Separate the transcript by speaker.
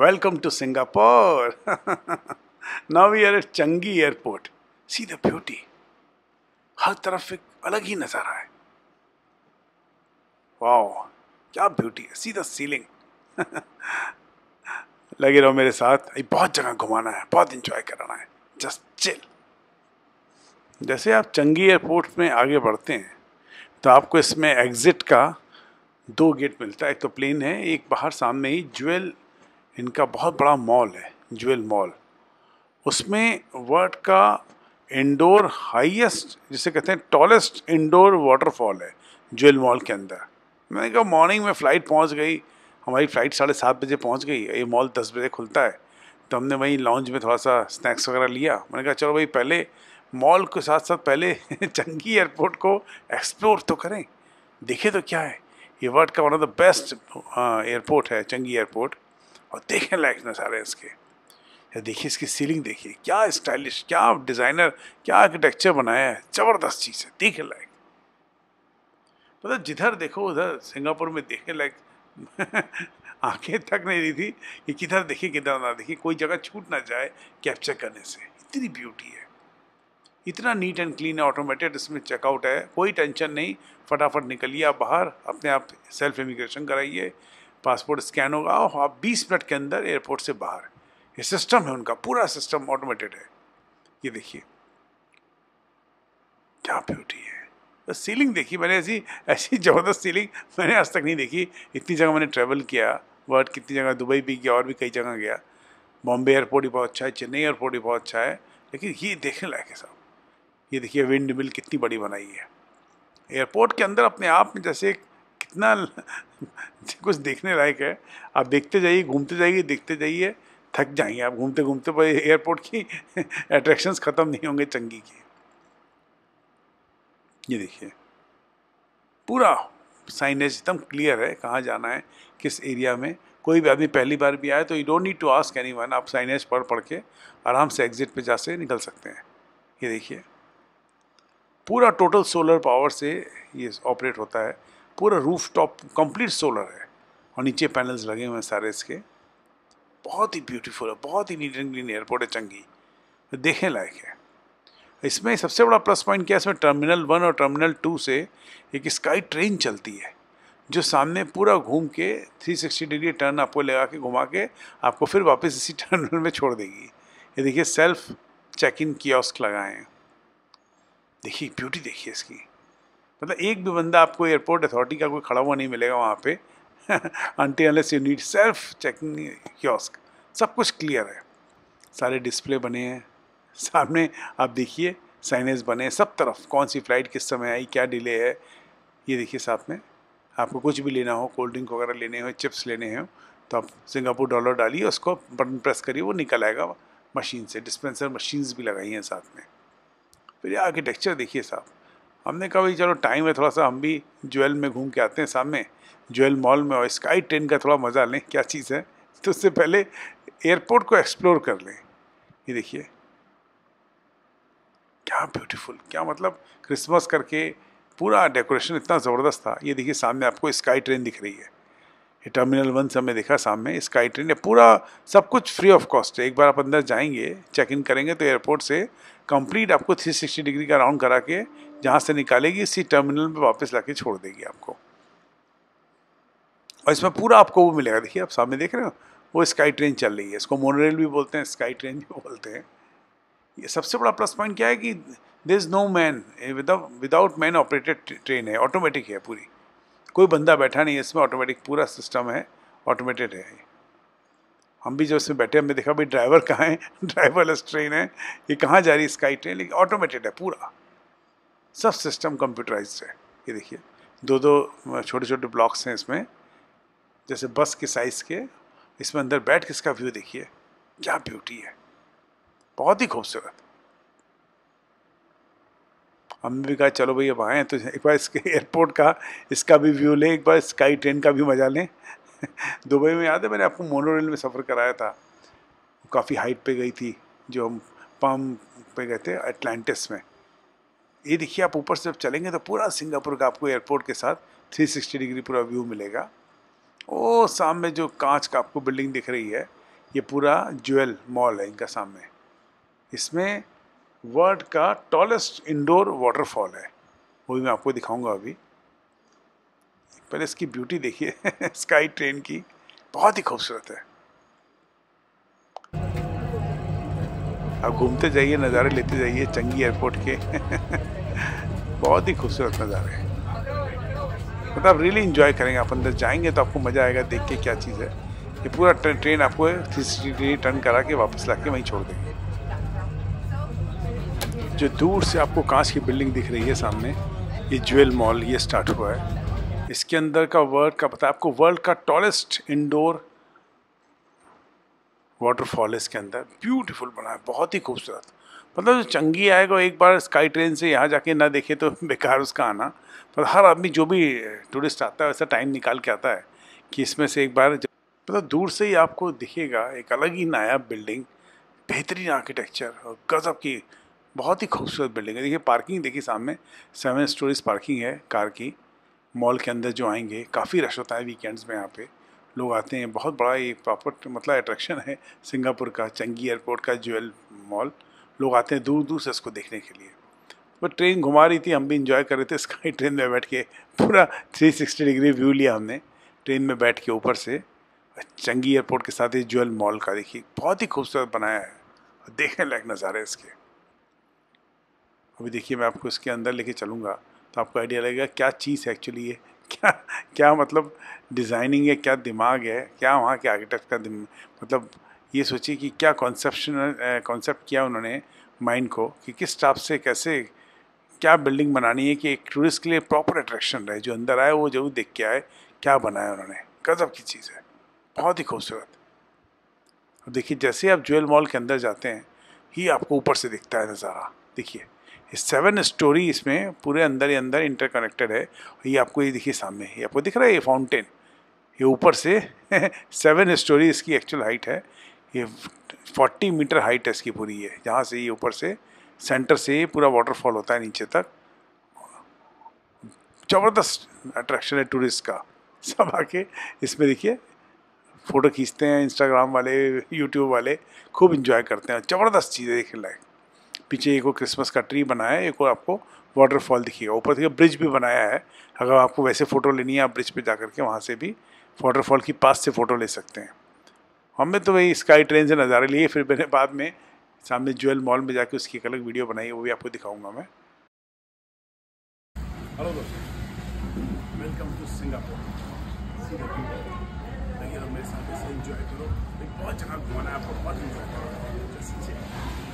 Speaker 1: welcome to Singapore now we are at Changi airport see the beauty हर तरफ एक अलग ही नज़ारा है वाओ क्या ब्यूटी है सी द सीलिंग लगे रहो मेरे साथ बहुत जगह घुमाना है बहुत इंजॉय कराना है जस्ट चिल जैसे आप चंगी एयरपोर्ट में आगे बढ़ते हैं तो आपको इसमें एग्ज़िट का दो गेट मिलता है एक तो प्लेन है एक बाहर सामने ही ज्वेल इनका बहुत बड़ा मॉल है ज्वेल मॉल उसमें वर्ल्ड का इंडोर हाईएस्ट जिसे कहते हैं टॉलेस्ट इंडोर वाटरफॉल है ज्वेल मॉल के अंदर मैंने कहा मॉर्निंग में फ़्लाइट पहुंच गई हमारी फ़्लाइट साढ़े सात बजे पहुंच गई ये मॉल दस बजे खुलता है तो हमने वहीं लॉन्च में थोड़ा सा स्नैक्स वगैरह लिया मैंने कहा चलो भाई पहले मॉल के साथ साथ पहले चंगी एयरपोर्ट को एक्सप्लोर तो करें देखें तो क्या है ये वर्ल्ड का one of the best airport है चंगी एयरपोर्ट और देखें लायक नज़ारे इसके या देखिए इसकी सीलिंग देखिए क्या स्टाइलिश क्या डिज़ाइनर क्या आर्किटेक्चर बनाया है ज़बरदस्त चीज़ है देखे लायक मतलब जिधर देखो उधर सिंगापुर में देखे लायक आंखें थक नहीं रही थी कि किधर देखिए किधर ना देखिए कोई जगह छूट ना जाए कैप्चर करने से इतनी ब्यूटी है इतना नीट एंड क्लीन है ऑटोमेटेड इसमें चेकआउट है कोई टेंशन नहीं फटाफट निकलिए आप बाहर अपने आप सेल्फ इमिग्रेशन कराइए पासपोर्ट स्कैन होगा और आप बीस मिनट के अंदर एयरपोर्ट से बाहर ये सिस्टम है उनका पूरा सिस्टम ऑटोमेटेड है ये देखिए क्या ब्यूटी है तो सीलिंग देखी मैंने ऐसी ऐसी ज़बरदस्त सीलिंग मैंने आज तक नहीं देखी इतनी जगह मैंने ट्रैवल किया वर्ल्ड कितनी जगह दुबई भी गया और भी कई जगह गया बॉम्बे एयरपोर्ट भी बहुत अच्छा है चेन्नई एयरपोर्ट भी बहुत अच्छा है लेकिन ये देखने लायक है साहब ये देखिए विंड मिल कितनी बड़ी बनाई है एयरपोर्ट के अंदर अपने आप में जैसे एक इतना कुछ देखने लायक है आप देखते जाइए घूमते जाइए देखते जाइए थक जाएंगे आप घूमते घूमते पर एयरपोर्ट की अट्रैक्शंस ख़त्म नहीं होंगे चंगी की ये देखिए पूरा साइनेज एकदम क्लियर है कहाँ जाना है किस एरिया में कोई भी आदमी पहली बार भी आए तो you don't need to ask anyone आप साइनेज पढ़ पढ़ के आराम से एग्जिट पे जा से निकल सकते हैं ये देखिए पूरा टोटल सोलर पावर से ये ऑपरेट होता है पूरा रूफ टॉप कंप्लीट सोलर है और नीचे पैनल्स लगे हुए हैं सारे इसके बहुत ही ब्यूटीफुल है बहुत ही नीट एंड क्लीन एयरपोर्ट है चंगी देखने लायक है इसमें सबसे बड़ा प्लस पॉइंट क्या है इसमें टर्मिनल वन और टर्मिनल टू से एक स्काई ट्रेन चलती है जो सामने पूरा घूम के 360 डिग्री टर्न आपको लगा के घुमा के आपको फिर वापस इसी टर्मिनल में छोड़ देगी ये देखिए सेल्फ चेक इन कियोस्क लगाए हैं देखिए ब्यूटी देखिए इसकी मतलब एक भी बंदा आपको एयरपोर्ट अथॉरिटी का कोई खड़ा हुआ नहीं मिलेगा वहाँ पे aunty unless you need self checking kiosk सब कुछ क्लियर है सारे डिस्प्ले बने हैं सामने आप देखिए साइनेज बने हैं सब तरफ कौन सी फ़्लाइट किस समय आई क्या डिले है ये देखिए साथ में आपको कुछ भी लेना हो कोल्ड ड्रिंक वगैरह लेने हो चिप्स लेने हो तो आप सिंगापुर डॉलर डालिए उसको बटन प्रेस करिए वो निकल आएगा मशीन से डिस्पेंसर मशीन्स भी लगाई हैं साथ में फिर ये आर्किटेक्चर देखिए साहब हमने कहा भाई चलो टाइम है थोड़ा सा हम भी ज्वेल में घूम के आते हैं सामने ज्वेल मॉल में और स्काई ट्रेन का थोड़ा मज़ा लें क्या चीज़ है तो उससे पहले एयरपोर्ट को एक्सप्लोर कर लें ये देखिए क्या ब्यूटीफुल क्या मतलब क्रिसमस करके पूरा डेकोरेशन इतना ज़बरदस्त था ये देखिए सामने आपको स्काई ट्रेन दिख रही है ये टर्मिनल वन से हमने देखा सामने स्काई ट्रेन है पूरा सब कुछ फ्री ऑफ कॉस्ट है एक बार आप अंदर जाएंगे चेक इन करेंगे तो एयरपोर्ट से कंप्लीट आपको 360 डिग्री का राउंड करा के जहाँ से निकालेगी इसी टर्मिनल में वापस ला छोड़ देगी आपको और इसमें पूरा आपको वो मिलेगा देखिए आप सामने देख रहे हो वो स्काई ट्रेन चल रही है इसको मोनोरेल भी बोलते हैं स्काई ट्रेन भी बोलते हैं ये सबसे बड़ा प्लस पॉइंट क्या है कि there is no man without man operated train है ऑटोमेटिक है पूरी कोई बंदा बैठा नहीं है इसमें ऑटोमेटिक पूरा सिस्टम है ऑटोमेटेड है हम भी जब इसमें बैठे हमने देखा भाई ड्राइवर कहाँ है ड्राइवरलेस ट्रेन है ये कहाँ जा रही है स्काई ट्रेन लेकिन ऑटोमेटेड है पूरा सब सिस्टम कंप्यूटराइज्ड है ये देखिए दो दो छोटे छोटे ब्लॉक्स हैं इसमें जैसे बस के साइज़ के इसमें अंदर बैठ के इसका व्यू देखिए क्या ब्यूटी है बहुत ही खूबसूरत हमने भी कहा चलो भैया अब आए तो एक बार इसके एयरपोर्ट का इसका भी व्यू लें एक बार स्काई ट्रेन का भी मज़ा लें दुबई में याद है मैंने आपको मोनो रेल में सफ़र कराया था काफ़ी हाइट पे गई थी जो हम पाम पे गए थे अटलांटिस में ये देखिए आप ऊपर से जब चलेंगे तो पूरा सिंगापुर का आपको एयरपोर्ट के साथ 360 डिग्री पूरा व्यू मिलेगा ओ सामने जो कांच का आपको बिल्डिंग दिख रही है ये पूरा ज्वेल मॉल है इनका सामने इसमें वर्ल्ड का टॉलेस्ट इंडोर वाटरफॉल है वो भी मैं आपको दिखाऊंगा अभी पहले इसकी ब्यूटी देखिए स्काई ट्रेन की बहुत ही खूबसूरत है आप घूमते जाइए नज़ारे लेते जाइए चंगी एयरपोर्ट के बहुत ही खूबसूरत नज़ारे हैं मतलब आप रियली इन्जॉय करेंगे आप अंदर जाएंगे तो आपको मज़ा आएगा देख के क्या चीज़ है ये पूरा ट्रेन आपको थ्री सिक्सटी टर्न करा के वापस ला के वहीं छोड़ देंगे जो दूर से आपको कांच की बिल्डिंग दिख रही है सामने ये ज्वेल मॉल ये स्टार्ट हुआ है इसके अंदर का वर्ल्ड का पता है आपको वर्ल्ड का टॉलेस्ट इंडोर वाटरफॉल इसके अंदर ब्यूटीफुल बना है बहुत ही खूबसूरत मतलब जो चंगी आएगा एक बार स्काई ट्रेन से यहाँ जाके ना देखे तो बेकार उसका आना पर हर आदमी जो भी टूरिस्ट आता है वैसा टाइम निकाल के आता है कि इसमें से एक बार मतलब दूर से ही आपको दिखेगा एक अलग ही नायाब बिल्डिंग बेहतरीन आर्किटेक्चर और गज़ब की बहुत ही खूबसूरत बिल्डिंग है देखिए पार्किंग देखिए सामने सेवन स्टोरीज पार्किंग है कार की मॉल के अंदर जो आएंगे काफ़ी रश होता है वीकेंड्स में यहाँ पे लोग आते हैं बहुत बड़ा ये प्रॉपर मतलब अट्रैक्शन है सिंगापुर का चंगी एयरपोर्ट का ज्वेल मॉल लोग आते हैं दूर दूर से इसको देखने के लिए वो ट्रेन घुमा रही थी हम भी इंजॉय कर रहे थे स्काई ट्रेन में बैठ के पूरा 360 डिग्री व्यू लिया हमने ट्रेन में बैठ के ऊपर से चंगी एयरपोर्ट के साथ ही ज्वेल मॉल का देखिए बहुत ही खूबसूरत बनाया है और देखने लायक नज़ारे इसके अभी देखिए मैं आपको इसके अंदर लेके चलूँगा तो आपको आइडिया लगेगा क्या चीज़ है एक्चुअली ये क्या क्या मतलब डिज़ाइनिंग है क्या दिमाग है क्या वहाँ के आर्किटेक्ट का मतलब ये सोचिए कि क्या कॉन्सेप्शन कॉन्सेप्ट किया उन्होंने माइंड को कि किस टाइप से कैसे क्या बिल्डिंग बनानी है कि एक टूरिस्ट के लिए प्रॉपर अट्रैक्शन रहे जो अंदर आए वो जरूर देख के आए क्या बनाया उन्होंने गजब की चीज़ है बहुत ही खूबसूरत अब देखिए जैसे आप ज्वेल मॉल के अंदर जाते हैं ही आपको ऊपर से दिखता है नज़ारा देखिए सेवन स्टोरी इसमें पूरे अंदर ही अंदर इंटरकनेक्टेड है ये आपको ये देखिए सामने ये आपको दिख रहा है ये फाउंटेन ये ऊपर से सेवन स्टोरी इसकी एक्चुअल हाइट है ये फोर्टी मीटर हाइट है इसकी पूरी है जहाँ से ये ऊपर से सेंटर से पूरा वाटरफॉल होता है नीचे तक ज़बरदस्त अट्रैक्शन है टूरिस्ट का सब आके इसमें देखिए फ़ोटो खींचते हैं इंस्टाग्राम वाले यूट्यूब वाले खूब इंजॉय करते हैं ज़बरदस्त चीज़ें देखने लायक पीछे एक क्रिसमस का ट्री बनाया है एक और आपको वाटरफॉल दिखेगा ऊपर से ब्रिज भी बनाया है अगर आपको वैसे फ़ोटो लेनी है आप ब्रिज पे जा करके वहाँ से भी वाटरफॉल की पास से फ़ोटो ले सकते हैं हमने तो वही स्काई ट्रेन से नज़ारे लिए फिर मैंने बाद में सामने ज्वेल मॉल में जाके उसकी एक अलग वीडियो बनाई वो भी आपको दिखाऊँगा मैं हेलो दोस्तों वेलकम टू सिंगापुर मेरे साथ इसे करो बहुत जगह घुमाना है आपको बहुत करो